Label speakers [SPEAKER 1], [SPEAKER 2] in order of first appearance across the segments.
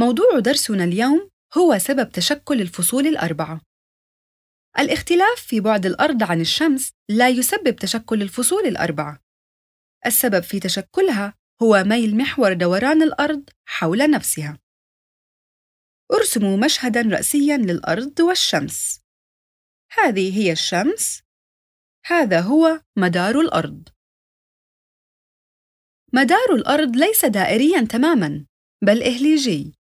[SPEAKER 1] موضوع درسنا اليوم هو سبب تشكل الفصول الأربعة. الاختلاف في بعد الأرض عن الشمس لا يسبب تشكل الفصول الأربعة. السبب في تشكلها هو ميل محور دوران الأرض حول نفسها. ارسموا مشهدا رأسيا للأرض والشمس. هذه هي الشمس. هذا هو مدار الأرض. مدار الأرض ليس دائريا تماما بل إهليجي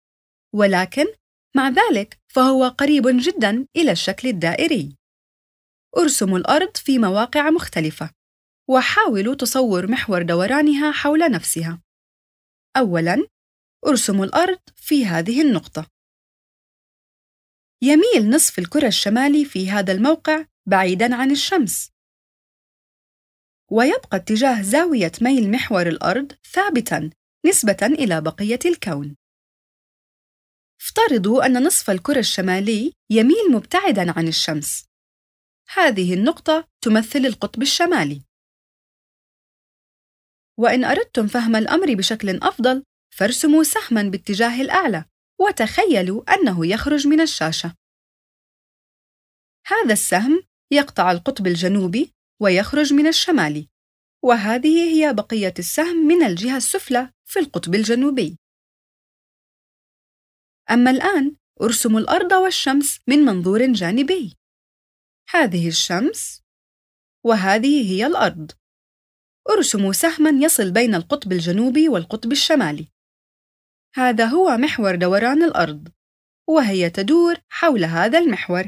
[SPEAKER 1] ولكن مع ذلك فهو قريب جدا إلى الشكل الدائري. ارسم الأرض في مواقع مختلفة، وحاولوا تصور محور دورانها حول نفسها. أولاً، ارسم الأرض في هذه النقطة. يميل نصف الكرة الشمالي في هذا الموقع بعيداً عن الشمس. ويبقى اتجاه زاوية ميل محور الأرض ثابتاً نسبة إلى بقية الكون. افترضوا أن نصف الكرة الشمالي يميل مبتعدًا عن الشمس. هذه النقطة تمثل القطب الشمالي. وإن أردتم فهم الأمر بشكل أفضل، فارسموا سهمًا باتجاه الأعلى، وتخيلوا أنه يخرج من الشاشة. هذا السهم يقطع القطب الجنوبي ويخرج من الشمالي، وهذه هي بقية السهم من الجهة السفلى في القطب الجنوبي. أما الآن أرسم الأرض والشمس من منظور جانبي هذه الشمس وهذه هي الأرض أرسم سهما يصل بين القطب الجنوبي والقطب الشمالي هذا هو محور دوران الأرض وهي تدور حول هذا المحور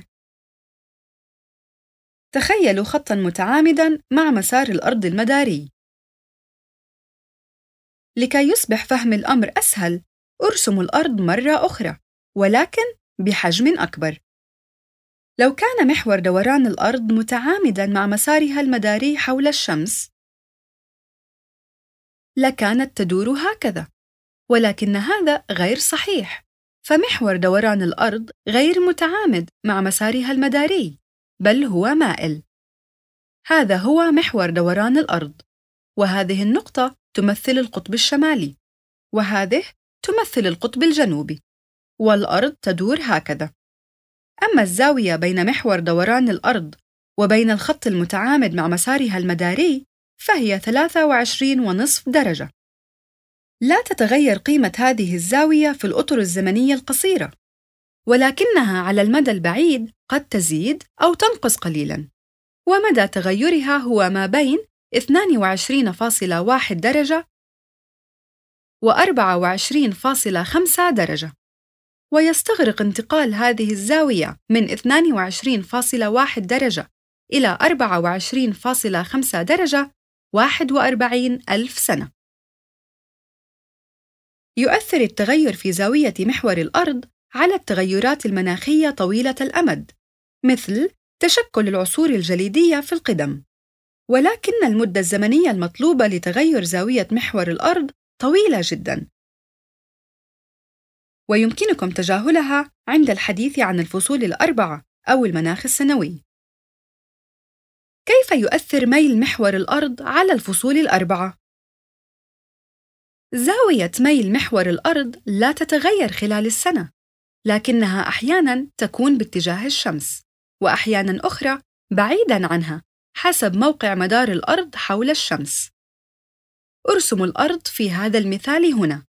[SPEAKER 1] تخيلوا خطا متعامدا مع مسار الأرض المداري لكي يصبح فهم الأمر أسهل أرسم الأرض مرة أخرى ولكن بحجم أكبر. لو كان محور دوران الأرض متعامدًا مع مسارها المداري حول الشمس، لكانت تدور هكذا، ولكن هذا غير صحيح، فمحور دوران الأرض غير متعامد مع مسارها المداري، بل هو مائل. هذا هو محور دوران الأرض، وهذه النقطة تمثل القطب الشمالي، وهذه تمثل القطب الجنوبي والأرض تدور هكذا أما الزاوية بين محور دوران الأرض وبين الخط المتعامد مع مسارها المداري فهي 23.5 درجة لا تتغير قيمة هذه الزاوية في الأطر الزمنية القصيرة ولكنها على المدى البعيد قد تزيد أو تنقص قليلاً ومدى تغيرها هو ما بين 22.1 درجة و24.5 درجة ويستغرق انتقال هذه الزاوية من 22.1 درجة إلى 24.5 درجة 41 ألف سنة يؤثر التغير في زاوية محور الأرض على التغيرات المناخية طويلة الأمد مثل تشكل العصور الجليدية في القدم ولكن المدة الزمنية المطلوبة لتغير زاوية محور الأرض طويلة جدا ويمكنكم تجاهلها عند الحديث عن الفصول الأربعة أو المناخ السنوي كيف يؤثر ميل محور الأرض على الفصول الأربعة؟ زاوية ميل محور الأرض لا تتغير خلال السنة، لكنها أحياناً تكون باتجاه الشمس، وأحياناً أخرى بعيداً عنها، حسب موقع مدار الأرض حول الشمس. ارسم الأرض في هذا المثال هنا.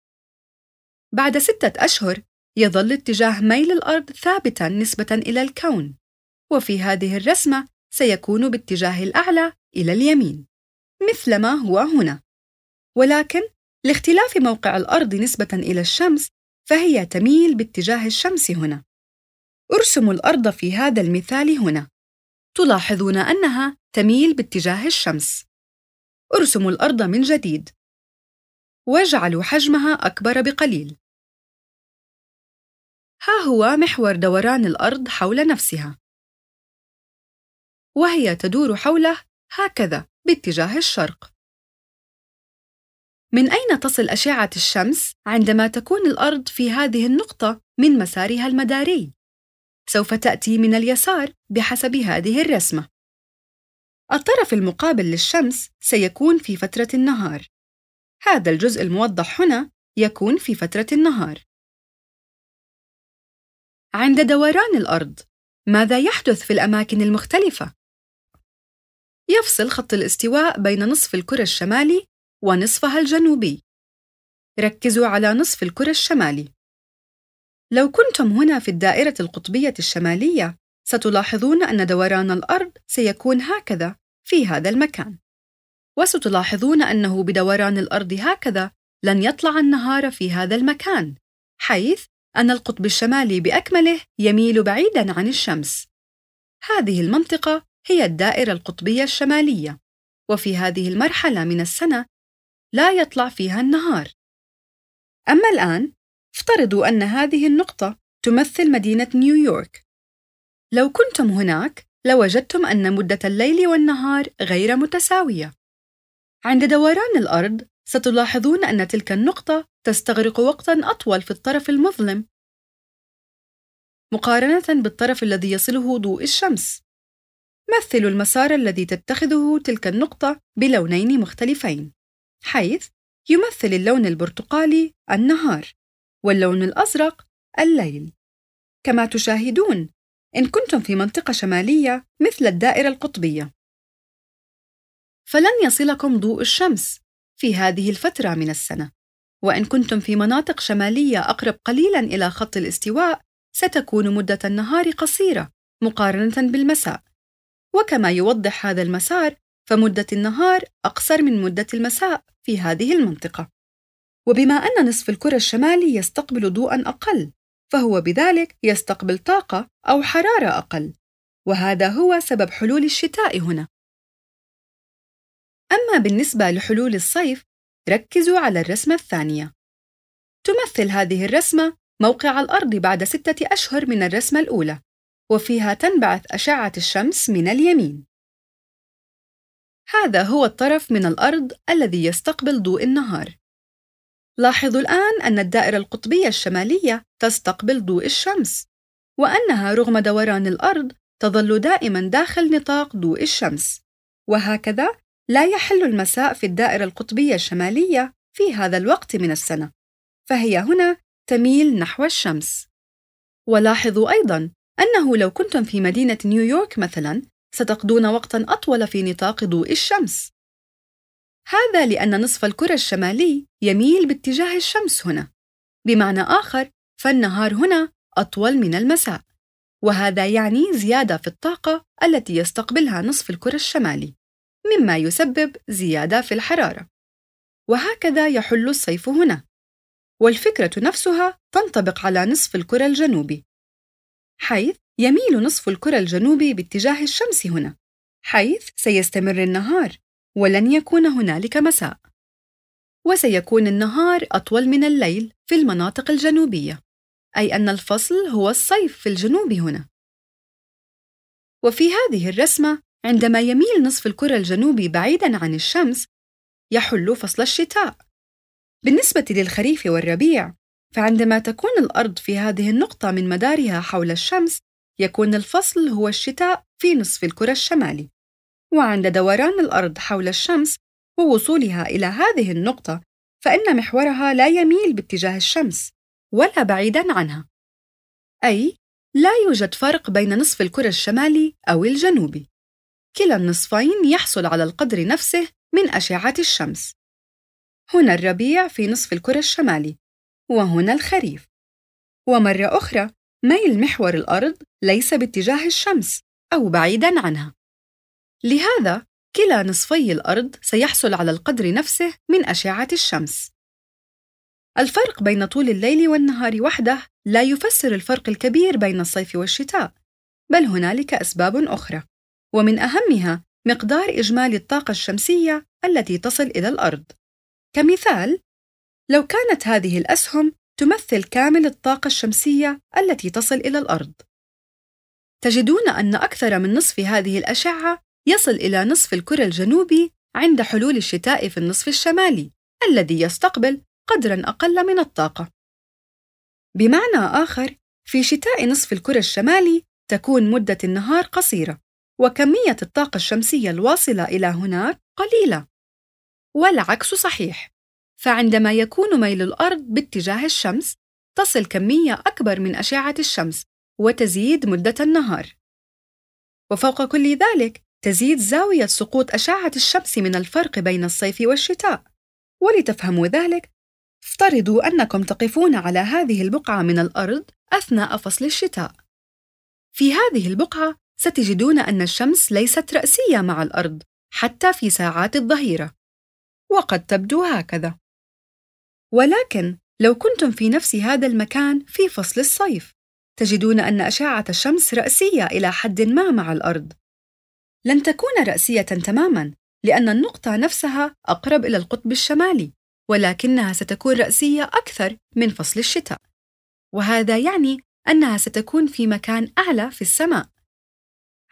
[SPEAKER 1] بعد ستة أشهر يظل اتجاه ميل الأرض ثابتًا نسبة إلى الكون، وفي هذه الرسمة سيكون باتجاه الأعلى إلى اليمين، مثلما هو هنا. ولكن لاختلاف موقع الأرض نسبة إلى الشمس، فهي تميل باتجاه الشمس هنا. أرسم الأرض في هذا المثال هنا. تلاحظون أنها تميل باتجاه الشمس. ارسموا الأرض من جديد واجعلوا حجمها أكبر بقليل ها هو محور دوران الأرض حول نفسها وهي تدور حوله هكذا باتجاه الشرق من أين تصل أشعة الشمس عندما تكون الأرض في هذه النقطة من مسارها المداري؟ سوف تأتي من اليسار بحسب هذه الرسمة الطرف المقابل للشمس سيكون في فترة النهار. هذا الجزء الموضح هنا يكون في فترة النهار. عند دوران الأرض، ماذا يحدث في الأماكن المختلفة؟ يفصل خط الاستواء بين نصف الكرة الشمالي ونصفها الجنوبي. ركزوا على نصف الكرة الشمالي. لو كنتم هنا في الدائرة القطبية الشمالية، ستلاحظون أن دوران الأرض سيكون هكذا في هذا المكان وستلاحظون أنه بدوران الأرض هكذا لن يطلع النهار في هذا المكان حيث أن القطب الشمالي بأكمله يميل بعيداً عن الشمس هذه المنطقة هي الدائرة القطبية الشمالية وفي هذه المرحلة من السنة لا يطلع فيها النهار أما الآن افترضوا أن هذه النقطة تمثل مدينة نيويورك لو كنتم هناك لوجدتم أن مدة الليل والنهار غير متساوية. عند دوران الأرض، ستلاحظون أن تلك النقطة تستغرق وقتًا أطول في الطرف المظلم، مقارنة بالطرف الذي يصله ضوء الشمس. مثلوا المسار الذي تتخذه تلك النقطة بلونين مختلفين، حيث يمثل اللون البرتقالي النهار، واللون الأزرق الليل. كما تشاهدون إن كنتم في منطقة شمالية مثل الدائرة القطبية. فلن يصلكم ضوء الشمس في هذه الفترة من السنة، وإن كنتم في مناطق شمالية أقرب قليلاً إلى خط الاستواء، ستكون مدة النهار قصيرة مقارنة بالمساء. وكما يوضح هذا المسار، فمدة النهار أقصر من مدة المساء في هذه المنطقة. وبما أن نصف الكرة الشمالي يستقبل ضوءًا أقل فهو بذلك يستقبل طاقة أو حرارة أقل، وهذا هو سبب حلول الشتاء هنا. أما بالنسبة لحلول الصيف، ركزوا على الرسمة الثانية. تمثل هذه الرسمة موقع الأرض بعد ستة أشهر من الرسمة الأولى، وفيها تنبعث أشعة الشمس من اليمين. هذا هو الطرف من الأرض الذي يستقبل ضوء النهار. لاحظوا الآن أن الدائرة القطبية الشمالية تستقبل ضوء الشمس، وأنها رغم دوران الأرض تظل دائما داخل نطاق ضوء الشمس، وهكذا لا يحل المساء في الدائرة القطبية الشمالية في هذا الوقت من السنة، فهي هنا تميل نحو الشمس. ولاحظوا أيضا أنه لو كنتم في مدينة نيويورك مثلا، ستقضون وقتا أطول في نطاق ضوء الشمس، هذا لأن نصف الكرة الشمالي يميل باتجاه الشمس هنا بمعنى آخر فالنهار هنا أطول من المساء وهذا يعني زيادة في الطاقة التي يستقبلها نصف الكرة الشمالي مما يسبب زيادة في الحرارة وهكذا يحل الصيف هنا والفكرة نفسها تنطبق على نصف الكرة الجنوبي حيث يميل نصف الكرة الجنوبي باتجاه الشمس هنا حيث سيستمر النهار ولن يكون هنالك مساء وسيكون النهار أطول من الليل في المناطق الجنوبية أي أن الفصل هو الصيف في الجنوب هنا وفي هذه الرسمة عندما يميل نصف الكرة الجنوبي بعيداً عن الشمس يحل فصل الشتاء بالنسبة للخريف والربيع فعندما تكون الأرض في هذه النقطة من مدارها حول الشمس يكون الفصل هو الشتاء في نصف الكرة الشمالي وعند دوران الأرض حول الشمس ووصولها إلى هذه النقطة فإن محورها لا يميل باتجاه الشمس ولا بعيدًا عنها، أي لا يوجد فرق بين نصف الكرة الشمالي أو الجنوبي. كلا النصفين يحصل على القدر نفسه من أشعة الشمس. هنا الربيع في نصف الكرة الشمالي، وهنا الخريف. ومرة أخرى، ميل محور الأرض ليس باتجاه الشمس أو بعيدًا عنها. لهذا كلا نصفي الأرض سيحصل على القدر نفسه من أشعة الشمس. الفرق بين طول الليل والنهار وحده لا يفسر الفرق الكبير بين الصيف والشتاء، بل هنالك أسباب أخرى، ومن أهمها مقدار إجمالي الطاقة الشمسية التي تصل إلى الأرض. كمثال، لو كانت هذه الأسهم تمثل كامل الطاقة الشمسية التي تصل إلى الأرض، تجدون أن أكثر من نصف هذه الأشعة يصل إلى نصف الكرة الجنوبي عند حلول الشتاء في النصف الشمالي الذي يستقبل قدرا أقل من الطاقة. بمعنى آخر، في شتاء نصف الكرة الشمالي تكون مدة النهار قصيرة، وكمية الطاقة الشمسية الواصلة إلى هناك قليلة. والعكس صحيح، فعندما يكون ميل الأرض باتجاه الشمس، تصل كمية أكبر من أشعة الشمس، وتزيد مدة النهار. وفوق كل ذلك، تزيد زاوية سقوط أشعة الشمس من الفرق بين الصيف والشتاء ولتفهموا ذلك افترضوا أنكم تقفون على هذه البقعة من الأرض أثناء فصل الشتاء في هذه البقعة ستجدون أن الشمس ليست رأسية مع الأرض حتى في ساعات الظهيرة وقد تبدو هكذا ولكن لو كنتم في نفس هذا المكان في فصل الصيف تجدون أن أشعة الشمس رأسية إلى حد ما مع الأرض لن تكون رأسية تماما لأن النقطة نفسها أقرب إلى القطب الشمالي ولكنها ستكون رأسية أكثر من فصل الشتاء وهذا يعني أنها ستكون في مكان أعلى في السماء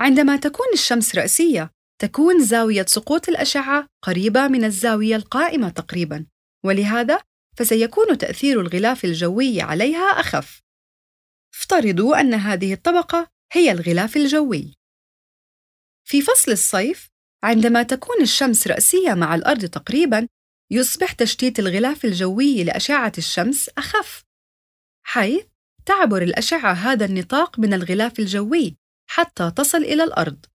[SPEAKER 1] عندما تكون الشمس رأسية تكون زاوية سقوط الأشعة قريبة من الزاوية القائمة تقريبا ولهذا فسيكون تأثير الغلاف الجوي عليها أخف افترضوا أن هذه الطبقة هي الغلاف الجوي في فصل الصيف عندما تكون الشمس رأسية مع الأرض تقريباً يصبح تشتيت الغلاف الجوي لأشعة الشمس أخف حيث تعبر الأشعة هذا النطاق من الغلاف الجوي حتى تصل إلى الأرض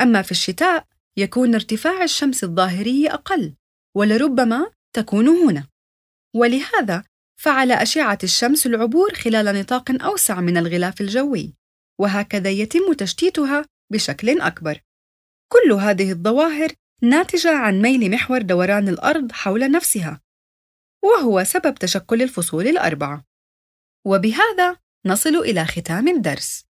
[SPEAKER 1] أما في الشتاء يكون ارتفاع الشمس الظاهري أقل ولربما تكون هنا ولهذا فعل أشعة الشمس العبور خلال نطاق أوسع من الغلاف الجوي وهكذا يتم تشتيتها بشكل أكبر. كل هذه الظواهر ناتجة عن ميل محور دوران الأرض حول نفسها، وهو سبب تشكل الفصول الأربعة. وبهذا نصل إلى ختام الدرس.